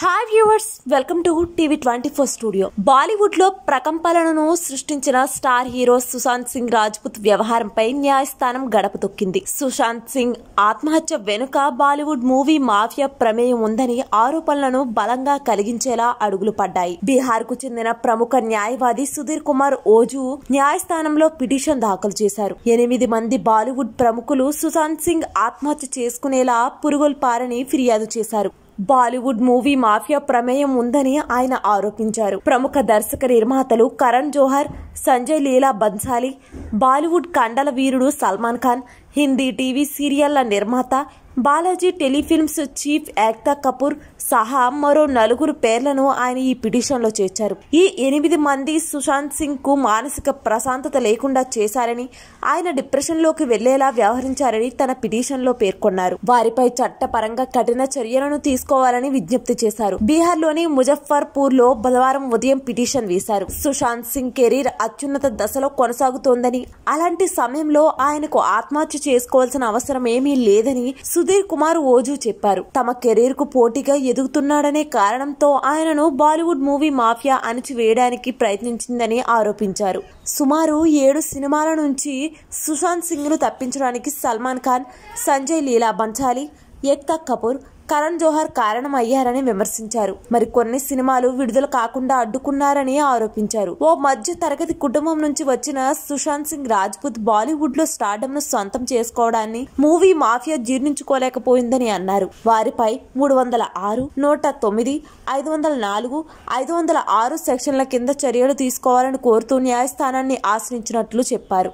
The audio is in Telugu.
hi viewers welcome to TV twenty four studio Bollywood లో ప్రకంపనలను సృష్టించిన స్టార్ హీరో సుశాంత్ సింగ్ రాజ్పుత్ వ్యవహారంపై న్యాయస్థానం గడప తొక్కింది సుశాంత్ సింగ్ ఆత్మహత్య వెనుక బాలీవుడ్ మూవీ మాఫియా ప్రమేయం ఉందని ఆరోపణలను బలంగా కలిగించేలా అడుగులు పడ్డాయి బీహార్ కు చెందిన ప్రముఖ న్యాయవాది సుధీర్ కుమార్ ఓజు న్యాయస్థానంలో పిటిషన్ దాఖలు చేశారు ఎనిమిది మంది బాలీవుడ్ ప్రముఖులు సుశాంత్ సింగ్ ఆత్మహత్య చేసుకునేలా పురుగోల్పారని ఫిర్యాదు చేశారు బాలీవుడ్ మూవీ మాఫియా ప్రమేయం ఉందని ఆయన ఆరోపించారు ప్రముఖ దర్శక నిర్మాతలు కరణ్ జోహర్ సంజయ్ లీలా బన్సాలి బాలీవుడ్ కండల వీరుడు సల్మాన్ ఖాన్ హిందీ టీవీ సీరియళ్ల నిర్మాత బాలాజీ టెలిఫిల్మ్స్ చీఫ్ ఏక్తా కపూర్ సహా మరో నలుగురు పేర్లను ఆయన ఈ పిటిషన్లో చేర్చారు ఈ ఎనిమిది మంది సుశాంత్ సింగ్ కు మానసిక ప్రశాంతత లేకుండా చేశారని ఆయన డిప్రెషన్లోకి వెళ్లేలా వ్యవహరించారని తన పిటిషన్లో పేర్కొన్నారు వారిపై చట్టపరంగా కఠిన చర్యలను తీసుకోవాలని విజ్ఞప్తి చేశారు బీహార్లోని ముజఫర్పూర్ లో బుధవారం ఉదయం పిటిషన్ వేశారు సుశాంత్ సింగ్ కెరీర్ అత్యున్నత దశలో కొనసాగుతోందని అలాంటి సమయంలో ఆయనకు ఆత్మహత్య చేసుకోవాల్సిన అవసరం ఏమీ లేదని సుధీర్ కుమార్ ఓజు చెప్పారు తమ కెరీర్ కు పోటీగా ఎదుగుతున్నాడనే కారణంతో ఆయనను బాలీవుడ్ మూవీ మాఫియా అణిచివేయడానికి ప్రయత్నించిందని ఆరోపించారు సుమారు ఏడు సినిమాల నుంచి సుశాంత్ సింగ్ను తప్పించడానికి సల్మాన్ ఖాన్ సంజయ్ లీలా బన్సాలి ఏక్తా కపూర్ కరణ్ జోహర్ కారణమయ్యారని విమర్శించారు మరి కొన్ని సినిమాలు విడుదల కాకుండా అడ్డుకున్నారని ఆరోపించారు ఓ మధ్య తరగతి కుటుంబం నుంచి వచ్చిన సుశాంత్ సింగ్ రాజ్పుత్ బాలీవుడ్ లో స్టార్డమ్ ను సొంతం చేసుకోవడాన్ని మూవీ మాఫియా జీర్ణించుకోలేకపోయిందని అన్నారు వారిపై మూడు వందల ఆరు నూట తొమ్మిది ఐదు వందల నాలుగు ఐదు వందల ఆరు సెక్షన్ల కింద చర్యలు తీసుకోవాలని కోరుతూ న్యాయస్థానాన్ని ఆశ్రయించినట్లు చెప్పారు